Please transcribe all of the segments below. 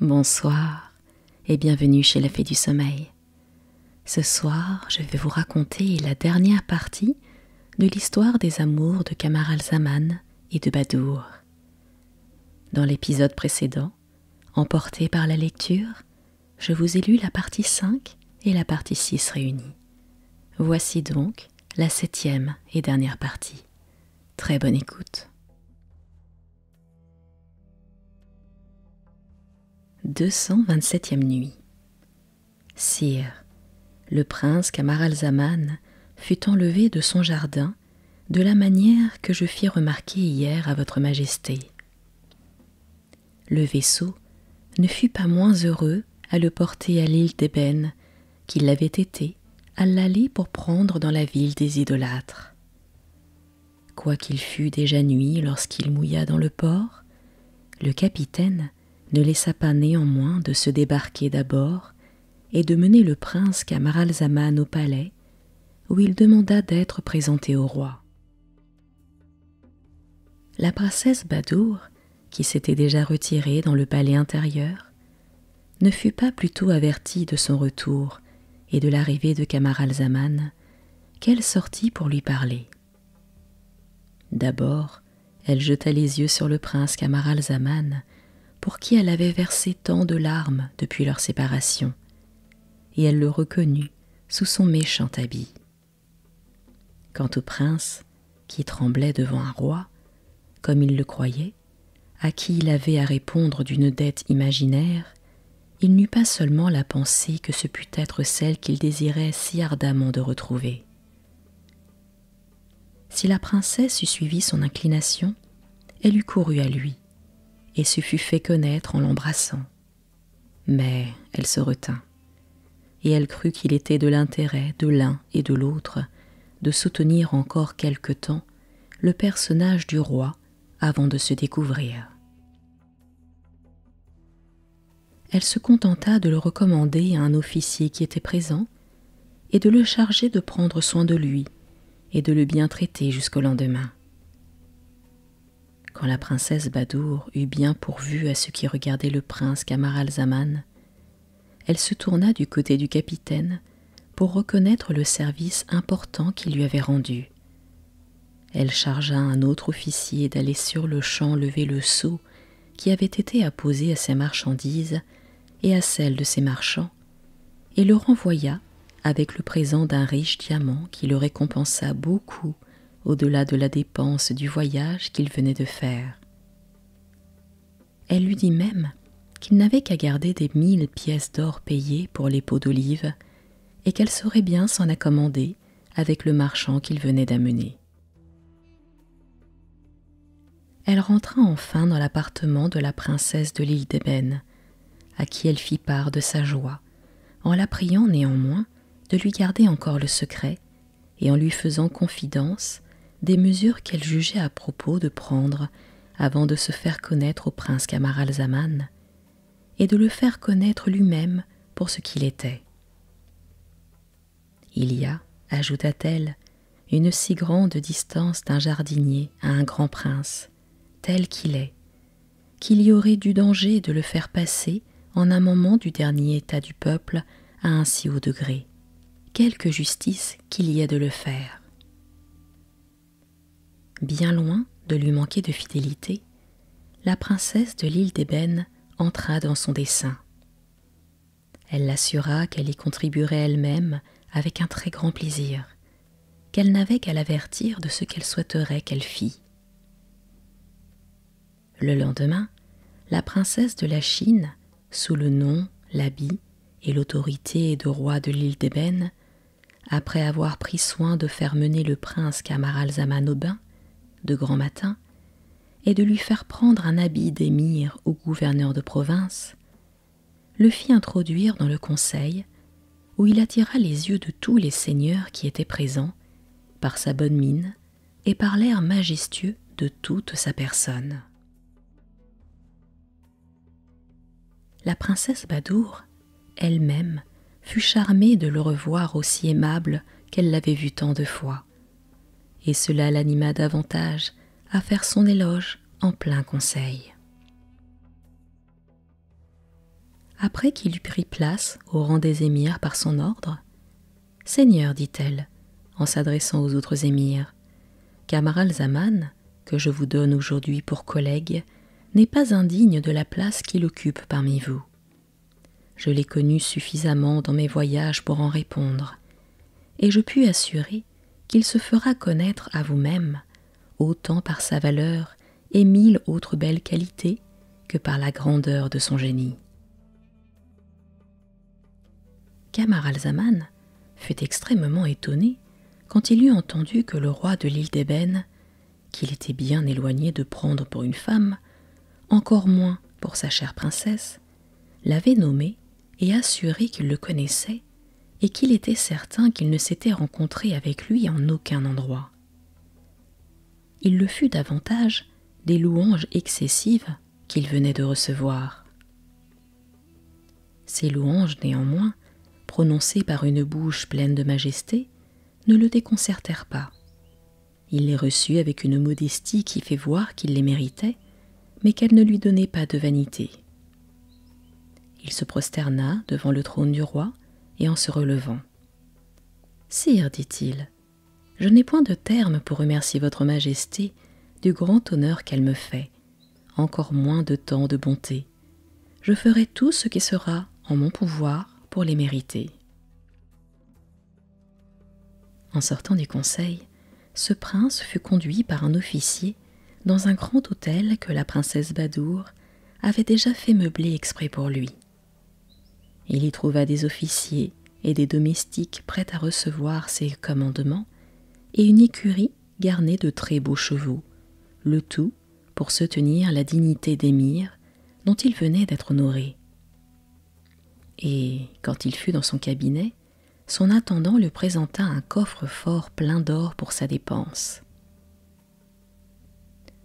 Bonsoir et bienvenue chez la Fée du Sommeil. Ce soir, je vais vous raconter la dernière partie de l'histoire des amours de Kamar al-Zaman et de Badour. Dans l'épisode précédent, emporté par la lecture, je vous ai lu la partie 5 et la partie 6 réunies. Voici donc la septième et dernière partie. Très bonne écoute. 227e nuit. Sire, le prince Camaralzaman fut enlevé de son jardin de la manière que je fis remarquer hier à votre majesté. Le vaisseau ne fut pas moins heureux à le porter à l'île d'Ébène qu'il l'avait été à l'aller pour prendre dans la ville des idolâtres. Quoiqu'il fût déjà nuit lorsqu'il mouilla dans le port, le capitaine, ne laissa pas néanmoins de se débarquer d'abord et de mener le prince Camaralzaman au palais, où il demanda d'être présenté au roi. La princesse Badour, qui s'était déjà retirée dans le palais intérieur, ne fut pas plutôt avertie de son retour et de l'arrivée de Camaralzaman qu'elle sortit pour lui parler. D'abord, elle jeta les yeux sur le prince Camaralzaman pour qui elle avait versé tant de larmes depuis leur séparation, et elle le reconnut sous son méchant habit. Quant au prince, qui tremblait devant un roi, comme il le croyait, à qui il avait à répondre d'une dette imaginaire, il n'eut pas seulement la pensée que ce pût être celle qu'il désirait si ardemment de retrouver. Si la princesse eût suivi son inclination, elle eût couru à lui, et se fut fait connaître en l'embrassant. Mais elle se retint, et elle crut qu'il était de l'intérêt de l'un et de l'autre de soutenir encore quelque temps le personnage du roi avant de se découvrir. Elle se contenta de le recommander à un officier qui était présent et de le charger de prendre soin de lui et de le bien traiter jusqu'au lendemain. Quand la princesse Badour eut bien pourvu à ce qui regardait le prince Camaralzaman, elle se tourna du côté du capitaine pour reconnaître le service important qu'il lui avait rendu. Elle chargea un autre officier d'aller sur-le-champ lever le sceau qui avait été apposé à ses marchandises et à celles de ses marchands, et le renvoya avec le présent d'un riche diamant qui le récompensa beaucoup au-delà de la dépense du voyage qu'il venait de faire. Elle lui dit même qu'il n'avait qu'à garder des mille pièces d'or payées pour les pots d'olive et qu'elle saurait bien s'en accommoder avec le marchand qu'il venait d'amener. Elle rentra enfin dans l'appartement de la princesse de l'île d'Ébène, à qui elle fit part de sa joie, en la priant néanmoins de lui garder encore le secret et en lui faisant confidence des mesures qu'elle jugeait à propos de prendre avant de se faire connaître au prince Camaralzaman et de le faire connaître lui-même pour ce qu'il était. Il y a, ajouta-t-elle, une si grande distance d'un jardinier à un grand prince, tel qu'il est, qu'il y aurait du danger de le faire passer en un moment du dernier état du peuple à un si haut degré, quelque justice qu'il y ait de le faire bien loin de lui manquer de fidélité, la princesse de l'île d'Ébène entra dans son dessein. Elle l'assura qu'elle y contribuerait elle-même avec un très grand plaisir, qu'elle n'avait qu'à l'avertir de ce qu'elle souhaiterait qu'elle fît. Le lendemain, la princesse de la Chine, sous le nom, l'habit et l'autorité de roi de l'île d'Ébène, après avoir pris soin de faire mener le prince Camaralzaman au bain, de grand matin, et de lui faire prendre un habit d'émir au gouverneur de province, le fit introduire dans le conseil, où il attira les yeux de tous les seigneurs qui étaient présents, par sa bonne mine et par l'air majestueux de toute sa personne. La princesse Badour, elle-même, fut charmée de le revoir aussi aimable qu'elle l'avait vu tant de fois et cela l'anima davantage à faire son éloge en plein conseil. Après qu'il eut pris place au rang des émirs par son ordre, Seigneur, dit-elle, en s'adressant aux autres émirs, Zaman, que je vous donne aujourd'hui pour collègue, n'est pas indigne de la place qu'il occupe parmi vous. Je l'ai connu suffisamment dans mes voyages pour en répondre, et je puis assurer qu'il se fera connaître à vous-même, autant par sa valeur et mille autres belles qualités que par la grandeur de son génie. Kamar fut extrêmement étonné quand il eut entendu que le roi de l'île d'Ébène, qu'il était bien éloigné de prendre pour une femme, encore moins pour sa chère princesse, l'avait nommé et assuré qu'il le connaissait et qu'il était certain qu'il ne s'était rencontré avec lui en aucun endroit. Il le fut davantage des louanges excessives qu'il venait de recevoir. Ces louanges, néanmoins, prononcées par une bouche pleine de majesté, ne le déconcertèrent pas. Il les reçut avec une modestie qui fait voir qu'il les méritait, mais qu'elle ne lui donnait pas de vanité. Il se prosterna devant le trône du roi et en se relevant. Sire, dit-il, je n'ai point de terme pour remercier votre majesté du grand honneur qu'elle me fait, encore moins de temps de bonté. Je ferai tout ce qui sera en mon pouvoir pour les mériter. En sortant du conseil, ce prince fut conduit par un officier dans un grand hôtel que la princesse Badour avait déjà fait meubler exprès pour lui. Il y trouva des officiers et des domestiques prêts à recevoir ses commandements, et une écurie garnée de très beaux chevaux, le tout pour soutenir la dignité d'émir dont il venait d'être honoré. Et quand il fut dans son cabinet, son intendant lui présenta un coffre-fort plein d'or pour sa dépense.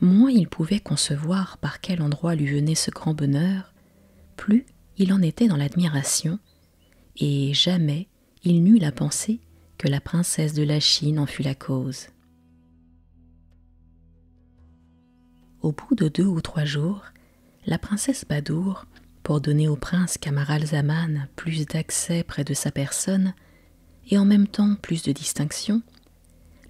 Moins il pouvait concevoir par quel endroit lui venait ce grand bonheur, plus il en était dans l'admiration, et jamais il n'eut la pensée que la princesse de la Chine en fut la cause. Au bout de deux ou trois jours, la princesse Badour, pour donner au prince Camaralzaman plus d'accès près de sa personne et en même temps plus de distinction,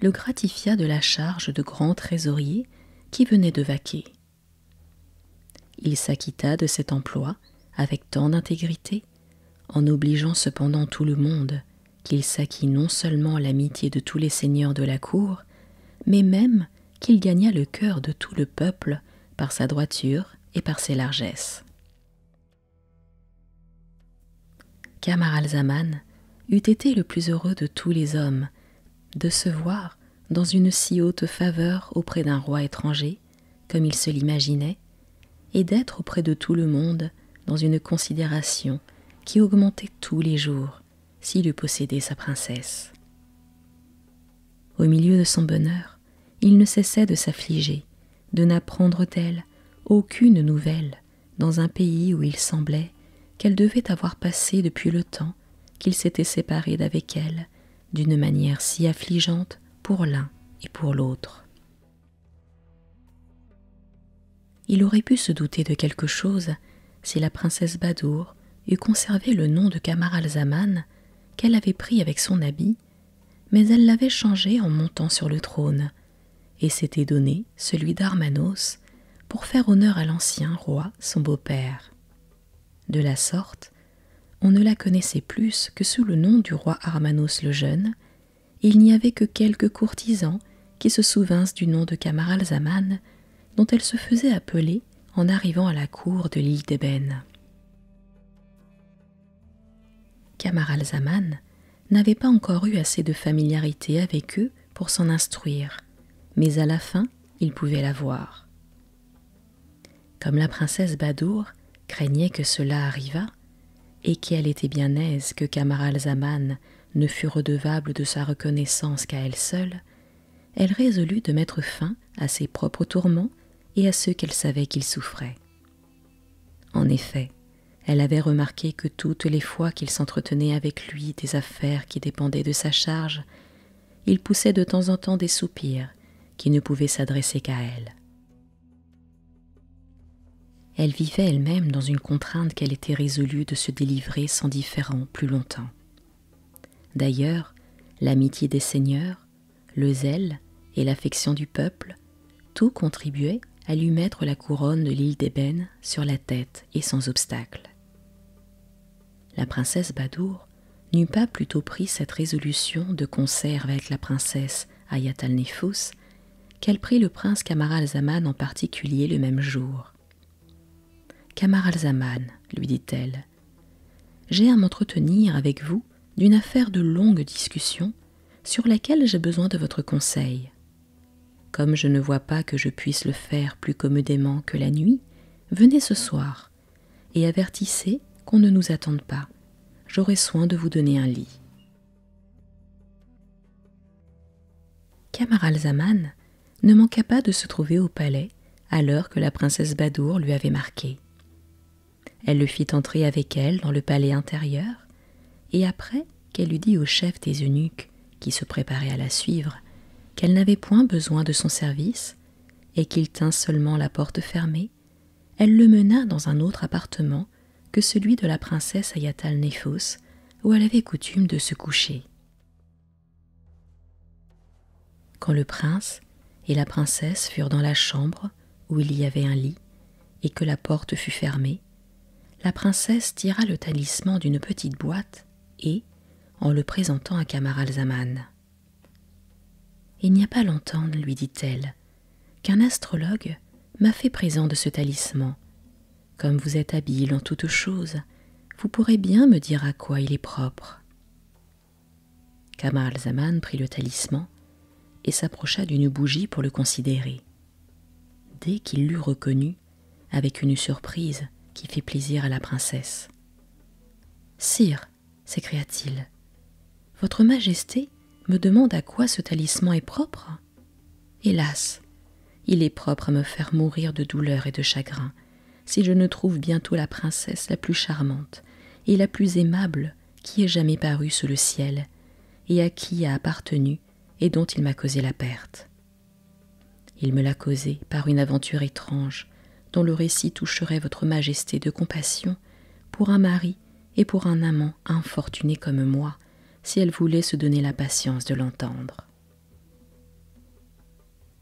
le gratifia de la charge de grand trésorier qui venait de vaquer. Il s'acquitta de cet emploi avec tant d'intégrité, en obligeant cependant tout le monde qu'il s'acquit non seulement l'amitié de tous les seigneurs de la cour, mais même qu'il gagna le cœur de tout le peuple par sa droiture et par ses largesses. Camaralzaman eût été le plus heureux de tous les hommes de se voir dans une si haute faveur auprès d'un roi étranger, comme il se l'imaginait, et d'être auprès de tout le monde dans une considération qui augmentait tous les jours s'il eût possédé sa princesse. Au milieu de son bonheur, il ne cessait de s'affliger, de n'apprendre d'elle aucune nouvelle dans un pays où il semblait qu'elle devait avoir passé depuis le temps qu'il s'était séparé d'avec elle d'une manière si affligeante pour l'un et pour l'autre. Il aurait pu se douter de quelque chose si la princesse Badour eût conservé le nom de Camaralzaman qu'elle avait pris avec son habit, mais elle l'avait changé en montant sur le trône, et s'était donné celui d'Armanos pour faire honneur à l'ancien roi, son beau-père. De la sorte, on ne la connaissait plus que sous le nom du roi Armanos le Jeune, il n'y avait que quelques courtisans qui se souvinssent du nom de Camaralzaman, dont elle se faisait appeler en arrivant à la cour de l'île d'Ébène. al-Zaman n'avait pas encore eu assez de familiarité avec eux pour s'en instruire, mais à la fin il pouvait la voir. Comme la princesse Badour craignait que cela arrivât, et qu'elle était bien aise que Camaralzaman ne fût redevable de sa reconnaissance qu'à elle seule, elle résolut de mettre fin à ses propres tourments et à ceux qu'elle savait qu'il souffrait. En effet, elle avait remarqué que toutes les fois qu'il s'entretenait avec lui des affaires qui dépendaient de sa charge, il poussait de temps en temps des soupirs qui ne pouvaient s'adresser qu'à elle. Elle vivait elle-même dans une contrainte qu'elle était résolue de se délivrer sans différent plus longtemps. D'ailleurs, l'amitié des seigneurs, le zèle et l'affection du peuple, tout contribuait à lui mettre la couronne de l'île d'ébène sur la tête et sans obstacle. La princesse Badour n'eut pas plutôt pris cette résolution de concert avec la princesse al-Nefous qu'elle prit le prince Camaralzaman en particulier le même jour. Camaralzaman, lui dit-elle, j'ai à m'entretenir avec vous d'une affaire de longue discussion sur laquelle j'ai besoin de votre conseil. Comme je ne vois pas que je puisse le faire plus commodément que la nuit, venez ce soir et avertissez qu'on ne nous attende pas. J'aurai soin de vous donner un lit. Camaralzaman ne manqua pas de se trouver au palais à l'heure que la princesse Badour lui avait marquée. Elle le fit entrer avec elle dans le palais intérieur, et après qu'elle eut dit au chef des eunuques, qui se préparait à la suivre, qu'elle n'avait point besoin de son service, et qu'il tint seulement la porte fermée, elle le mena dans un autre appartement que celui de la princesse Ayatal Nefos, où elle avait coutume de se coucher. Quand le prince et la princesse furent dans la chambre où il y avait un lit, et que la porte fut fermée, la princesse tira le talisman d'une petite boîte et, en le présentant à Kamar-al-Zaman, il n'y a pas longtemps, lui dit-elle, qu'un astrologue m'a fait présent de ce talisman. Comme vous êtes habile en toutes choses, vous pourrez bien me dire à quoi il est propre. Kamal Zaman prit le talisman et s'approcha d'une bougie pour le considérer. Dès qu'il l'eut reconnu, avec une surprise qui fit plaisir à la princesse. Sire, s'écria-t-il, votre majesté me demande à quoi ce talisman est propre. Hélas, il est propre à me faire mourir de douleur et de chagrin, si je ne trouve bientôt la princesse la plus charmante et la plus aimable qui ait jamais paru sous le ciel, et à qui a appartenu et dont il m'a causé la perte. Il me l'a causé par une aventure étrange, dont le récit toucherait votre majesté de compassion pour un mari et pour un amant infortuné comme moi, si elle voulait se donner la patience de l'entendre.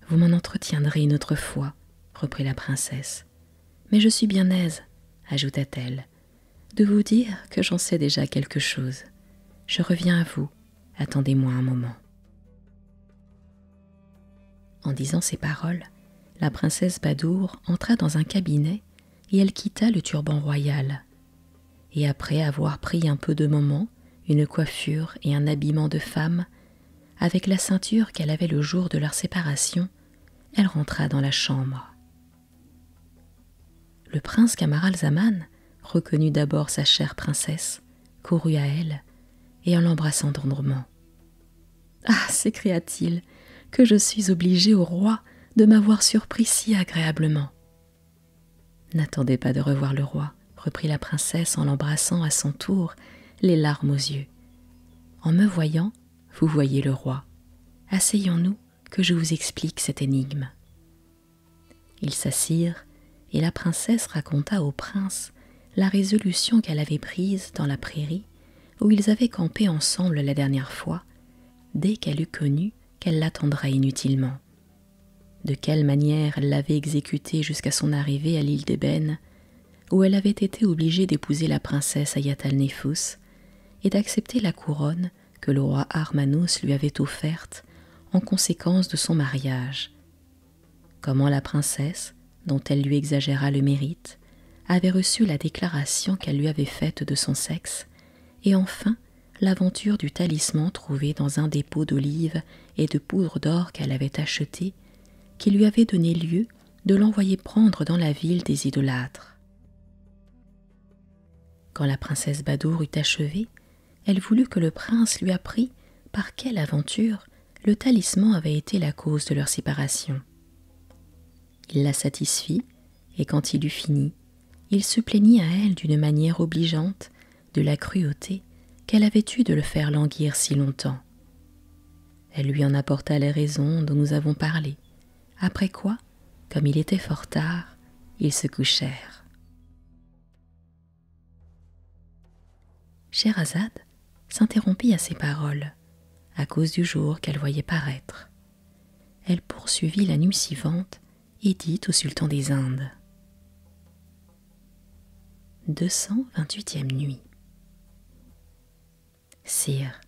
Vous m'en entretiendrez une autre fois, reprit la princesse, mais je suis bien aise, ajouta-t-elle, de vous dire que j'en sais déjà quelque chose. Je reviens à vous, attendez-moi un moment. En disant ces paroles, la princesse Badour entra dans un cabinet et elle quitta le turban royal. Et après avoir pris un peu de moment une coiffure et un habillement de femme, avec la ceinture qu'elle avait le jour de leur séparation, elle rentra dans la chambre. Le prince Camaralzaman reconnut d'abord sa chère princesse, courut à elle et en l'embrassant tendrement. Ah s'écria-t-il, que je suis obligé au roi de m'avoir surpris si agréablement. N'attendez pas de revoir le roi, reprit la princesse en l'embrassant à son tour les larmes aux yeux. En me voyant, vous voyez le roi. Asseyons-nous que je vous explique cette énigme. Ils s'assirent, et la princesse raconta au prince la résolution qu'elle avait prise dans la prairie où ils avaient campé ensemble la dernière fois, dès qu'elle eut connu qu'elle l'attendra inutilement. De quelle manière elle l'avait exécutée jusqu'à son arrivée à l'île d'Ébène, où elle avait été obligée d'épouser la princesse Ayatalnefous, et d'accepter la couronne que le roi Armanos lui avait offerte en conséquence de son mariage. Comment la princesse, dont elle lui exagéra le mérite, avait reçu la déclaration qu'elle lui avait faite de son sexe, et enfin l'aventure du talisman trouvé dans un dépôt d'olives et de poudre d'or qu'elle avait acheté, qui lui avait donné lieu de l'envoyer prendre dans la ville des idolâtres. Quand la princesse Badour eut achevé, elle voulut que le prince lui apprît par quelle aventure le talisman avait été la cause de leur séparation. Il la satisfit, et quand il eut fini, il se plaignit à elle d'une manière obligeante de la cruauté qu'elle avait eue de le faire languir si longtemps. Elle lui en apporta les raisons dont nous avons parlé, après quoi, comme il était fort tard, ils se couchèrent s'interrompit à ces paroles, à cause du jour qu'elle voyait paraître. Elle poursuivit la nuit suivante et dit au sultan des Indes 228e nuit Sire,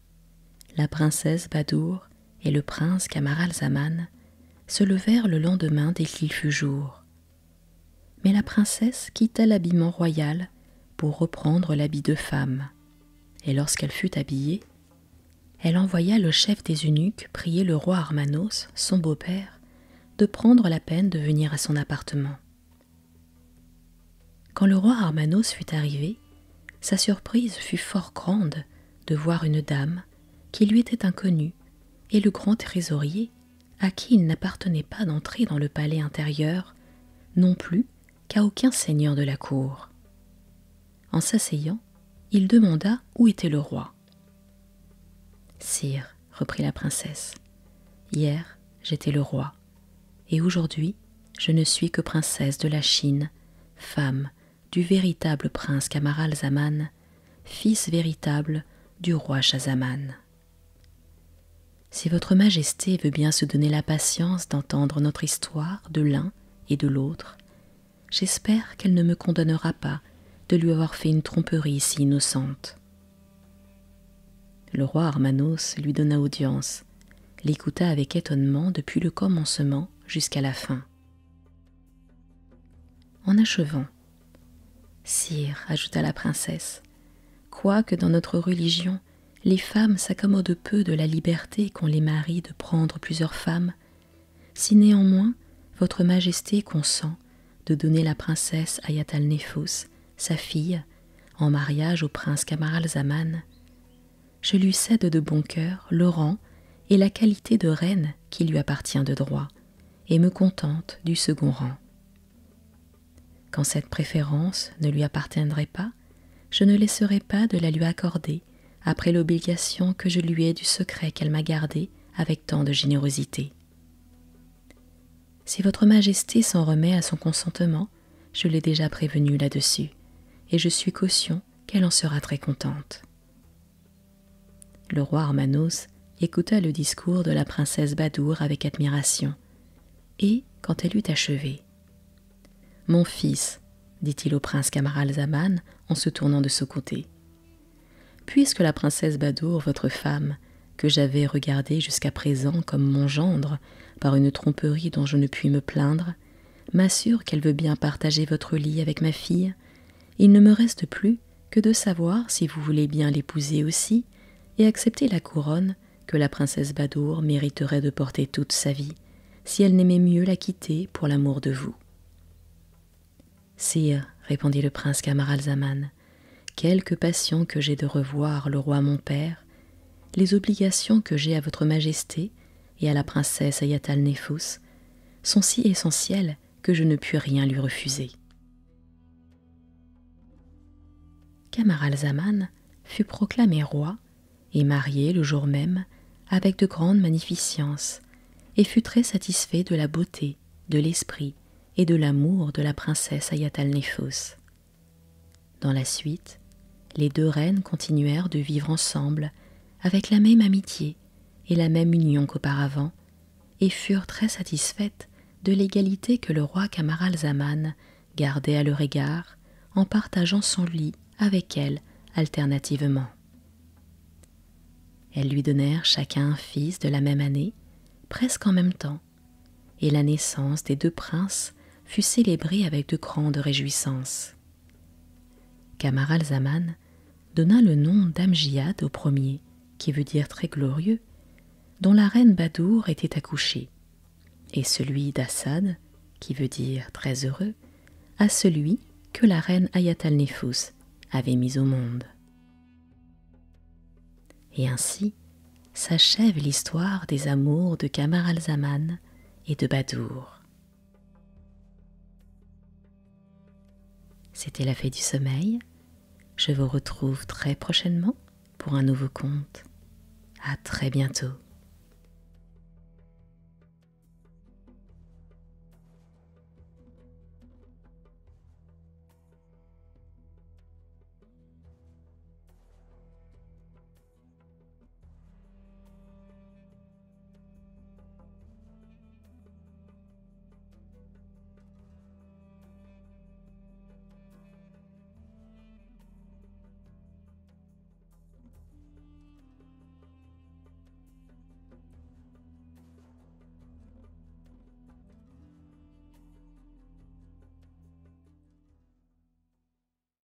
la princesse Badour et le prince Camaralzaman se levèrent le lendemain dès qu'il fut jour. Mais la princesse quitta l'habillement royal pour reprendre l'habit de femme, et lorsqu'elle fut habillée, elle envoya le chef des eunuques prier le roi Armanos, son beau-père, de prendre la peine de venir à son appartement. Quand le roi Armanos fut arrivé, sa surprise fut fort grande de voir une dame qui lui était inconnue et le grand trésorier à qui il n'appartenait pas d'entrer dans le palais intérieur, non plus qu'à aucun seigneur de la cour. En s'asseyant, il demanda où était le roi. Sire, reprit la princesse, hier j'étais le roi, et aujourd'hui je ne suis que princesse de la Chine, femme du véritable prince camaralzaman zaman fils véritable du roi Shazaman. Si votre majesté veut bien se donner la patience d'entendre notre histoire de l'un et de l'autre, j'espère qu'elle ne me condamnera pas de lui avoir fait une tromperie si innocente. Le roi Armanos lui donna audience, l'écouta avec étonnement depuis le commencement jusqu'à la fin. En achevant, Sire, ajouta la princesse, quoique dans notre religion les femmes s'accommodent peu de la liberté qu'ont les maris de prendre plusieurs femmes, si néanmoins votre majesté consent de donner la princesse à Yatalnefos sa fille, en mariage au prince Camaralzaman, je lui cède de bon cœur le rang et la qualité de reine qui lui appartient de droit, et me contente du second rang. Quand cette préférence ne lui appartiendrait pas, je ne laisserai pas de la lui accorder après l'obligation que je lui ai du secret qu'elle m'a gardé avec tant de générosité. Si Votre Majesté s'en remet à son consentement, je l'ai déjà prévenu là-dessus et je suis caution qu'elle en sera très contente. Le roi Armanos écouta le discours de la princesse Badour avec admiration, et, quand elle eut achevé, Mon fils, dit-il au prince Camaralzaman en se tournant de ce côté, puisque la princesse Badour, votre femme, que j'avais regardée jusqu'à présent comme mon gendre, par une tromperie dont je ne puis me plaindre, m'assure qu'elle veut bien partager votre lit avec ma fille, il ne me reste plus que de savoir si vous voulez bien l'épouser aussi et accepter la couronne que la princesse Badour mériterait de porter toute sa vie, si elle n'aimait mieux la quitter pour l'amour de vous. Sire, répondit le prince Camaralzaman, quelque passion que j'ai de revoir le roi mon père, les obligations que j'ai à votre majesté et à la princesse Ayatal Nefous sont si essentielles que je ne puis rien lui refuser. Kamar fut proclamé roi et marié le jour même avec de grandes magnificences, et fut très satisfait de la beauté, de l'esprit et de l'amour de la princesse ayat Dans la suite, les deux reines continuèrent de vivre ensemble avec la même amitié et la même union qu'auparavant, et furent très satisfaites de l'égalité que le roi Camaralzaman gardait à leur égard en partageant son lit avec elle alternativement. Elles lui donnèrent chacun un fils de la même année, presque en même temps, et la naissance des deux princes fut célébrée avec de grandes réjouissances. al-Zaman donna le nom d'Amjiad au premier, qui veut dire très glorieux, dont la reine Badour était accouchée, et celui d'Assad, qui veut dire très heureux, à celui que la reine al avait mis au monde. Et ainsi s'achève l'histoire des amours de Kamar al-Zaman et de Badour. C'était la fée du sommeil. Je vous retrouve très prochainement pour un nouveau conte. À très bientôt.